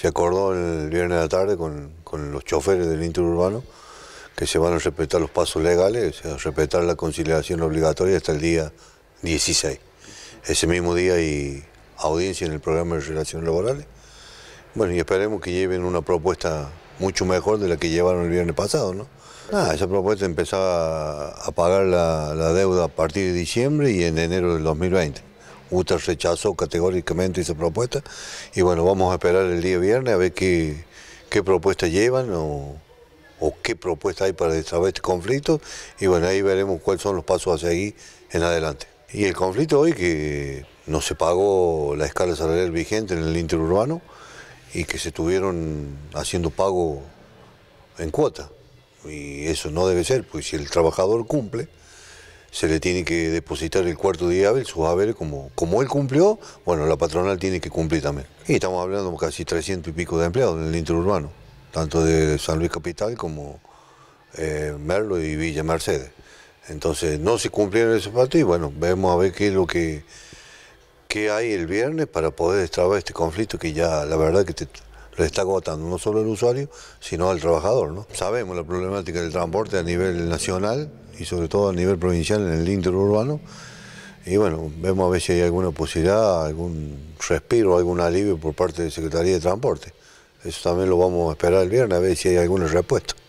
Se acordó el viernes de la tarde con, los choferes del interurbano que se van a respetar los pasos legales, o sea, respetar la conciliación obligatoria hasta el día 16. Ese mismo día hay audiencia en el programa de relaciones laborales. Bueno, y esperemos que lleven una propuesta mucho mejor de la que llevaron el viernes pasado, ¿no? Nada, ah, esa propuesta empezaba a pagar la deuda a partir de diciembre y en enero del 2020. UTA rechazó categóricamente esa propuesta y bueno, vamos a esperar el día viernes a ver qué, qué propuesta llevan o, qué propuesta hay para destrabar este conflicto y bueno, ahí veremos cuáles son los pasos hacia ahí en adelante. Y el conflicto hoy que no se pagó la escala salarial vigente en el interurbano y que se estuvieron haciendo pago en cuota. Y eso no debe ser, pues si el trabajador cumple, se le tiene que depositar el cuarto día hábil, sus haberes, como, como él cumplió, bueno, la patronal tiene que cumplir también. Y estamos hablando de casi 300 y pico de empleados en el interurbano, tanto de San Luis Capital como eh, Merlo y Villa Mercedes. Entonces, no se cumplieron esos pactos y bueno, vemos a ver qué es lo que qué hay el viernes para poder destrabar este conflicto que ya, la verdad, que te, le está agotando no solo el usuario, sino al trabajador. ¿no? Sabemos la problemática del transporte a nivel nacional y sobre todo a nivel provincial en el interurbano. Y bueno, vemos a ver si hay alguna posibilidad, algún respiro, algún alivio por parte de Secretaría de Transporte. Eso también lo vamos a esperar el viernes a ver si hay alguna respuesta.